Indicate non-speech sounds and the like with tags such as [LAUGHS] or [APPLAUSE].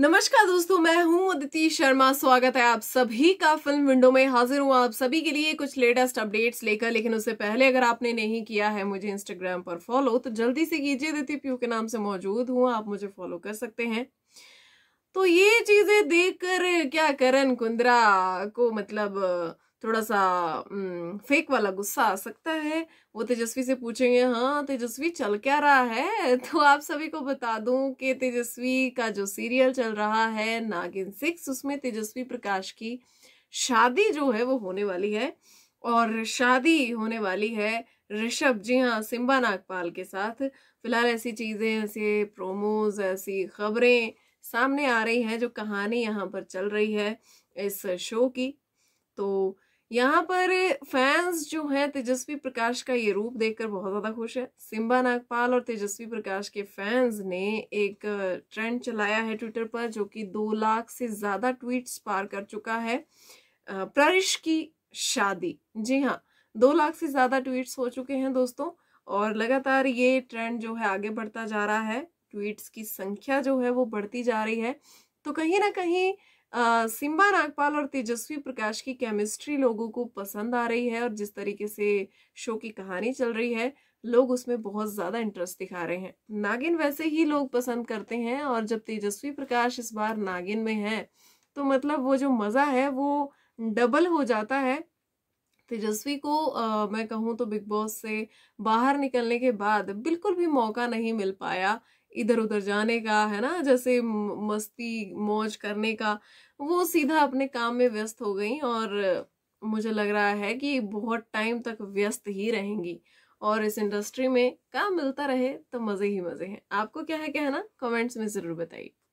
नमस्कार दोस्तों मैं हूं अदिति शर्मा स्वागत है आप सभी का फिल्म विंडो में हाजिर हूं आप सभी के लिए कुछ लेटेस्ट अपडेट्स लेकर लेकिन उससे पहले अगर आपने नहीं किया है मुझे इंस्टाग्राम पर फॉलो तो जल्दी से कीजिए अदिति प्यू के नाम से मौजूद हूं आप मुझे फॉलो कर सकते हैं तो ये चीजें देखकर क्या करण कुंद्रा को मतलब थोड़ा सा फेक वाला गुस्सा आ सकता है वो तेजस्वी से पूछेंगे हाँ तेजस्वी चल क्या रहा है [LAUGHS] तो आप सभी को बता दूं कि तेजस्वी का जो सीरियल चल रहा है नागिन सिक्स उसमें तेजस्वी प्रकाश की शादी जो है वो होने वाली है और शादी होने वाली है ऋषभ जी हाँ सिम्बा नागपाल के साथ फिलहाल ऐसी चीज़ें ऐसे प्रोमोज ऐसी खबरें सामने आ रही हैं जो कहानी यहाँ पर चल रही है इस शो की तो यहाँ पर फैंस जो है तेजस्वी प्रकाश का ये रूप देखकर बहुत ज़्यादा खुश है सिम्बा नागपाल और तेजस्वी प्रकाश के फैंस ने एक ट्रेंड चलाया है ट्विटर पर जो कि दो लाख से ज़्यादा ट्वीट्स पार कर चुका है प्रश की शादी जी हाँ दो लाख से ज़्यादा ट्वीट्स हो चुके हैं दोस्तों और लगातार ये ट्रेंड जो है आगे बढ़ता जा रहा है ट्वीट्स की संख्या जो है वो बढ़ती जा रही है तो कहीं ना कहीं सिम्बा नागपाल और तेजस्वी प्रकाश की केमिस्ट्री लोगों को पसंद आ रही है और जिस तरीके से शो की कहानी चल रही है लोग उसमें बहुत ज़्यादा इंटरेस्ट दिखा रहे हैं नागिन वैसे ही लोग पसंद करते हैं और जब तेजस्वी प्रकाश इस बार नागिन में है तो मतलब वो जो मज़ा है वो डबल हो जाता है तेजस्वी को आ, मैं कहूँ तो बिग बॉस से बाहर निकलने के बाद बिल्कुल भी मौका नहीं मिल पाया इधर उधर जाने का है ना जैसे मस्ती मौज करने का वो सीधा अपने काम में व्यस्त हो गई और मुझे लग रहा है कि बहुत टाइम तक व्यस्त ही रहेंगी और इस इंडस्ट्री में काम मिलता रहे तो मज़े ही मज़े हैं आपको क्या है कहना कमेंट्स में ज़रूर बताइए